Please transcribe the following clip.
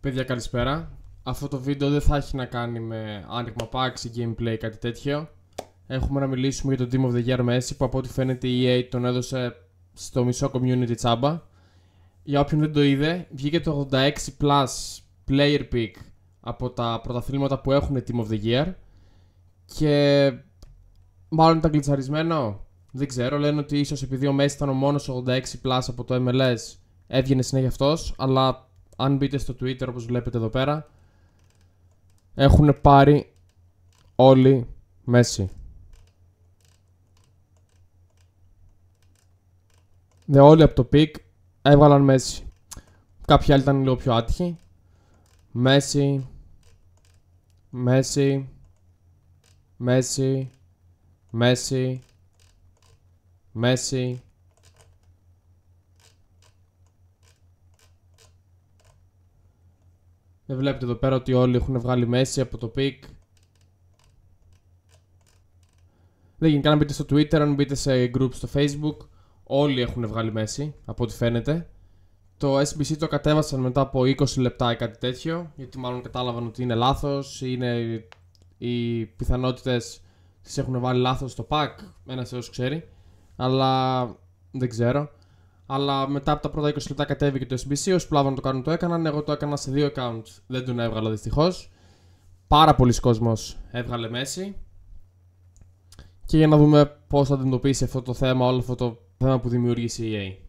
Παιδιά καλησπέρα. Αυτό το βίντεο δεν θα έχει να κάνει με άνοιγμα packs ή gameplay κάτι τέτοιο. Έχουμε να μιλήσουμε για το Team of the Year Messi που από ό,τι φαίνεται η EA τον έδωσε στο μισό community τσάμπα. Για όποιον δεν το είδε, βγήκε το 86 plus player pick από τα πρωταθλήματα που έχουν Team of the Year και μάλλον ήταν κλιτσαρισμένο. Δεν ξέρω, λένε ότι ίσως επειδή ο Messi ήταν ο μόνος 86 plus από το MLS έβγαινε συνέχεια αυτός, αλλά αν μπείτε στο Twitter όπως βλέπετε εδώ πέρα, έχουν πάρει όλοι μέση. Δε ναι, όλοι από το πικ έβγαλαν μέση. Κάποιοι άλλοι ήταν λίγο πιο άτυχοι. Μέση. Μέση. Μέση. Μέση. Μέση. Δεν βλέπετε εδώ πέρα ότι όλοι έχουν βγάλει μέση από το πικ. Δεν γίνεται καν να μπείτε στο Twitter, αν μπείτε σε group στο Facebook. Όλοι έχουν βγάλει μέση, από ό,τι φαίνεται. Το SBC το κατέβασαν μετά από 20 λεπτά ή κάτι τέτοιο, γιατί μάλλον κατάλαβαν ότι είναι λάθος, είναι οι πιθανότητες τις έχουν βάλει λάθος στο pack, ένας έως ξέρει. Αλλά δεν ξέρω. Αλλά μετά από τα πρώτα 20 λεπτά κατέβηκε το SBC. Όσοι να το κάνουν το έκαναν. Εγώ το έκανα σε δύο accounts, Δεν τον έβγαλα δυστυχώς. Πάρα πολλοί κόσμος έβγαλε μέση. Και για να δούμε πώς θα αντιμετωπίσει αυτό το θέμα, όλο αυτό το θέμα που δημιούργησε η EA.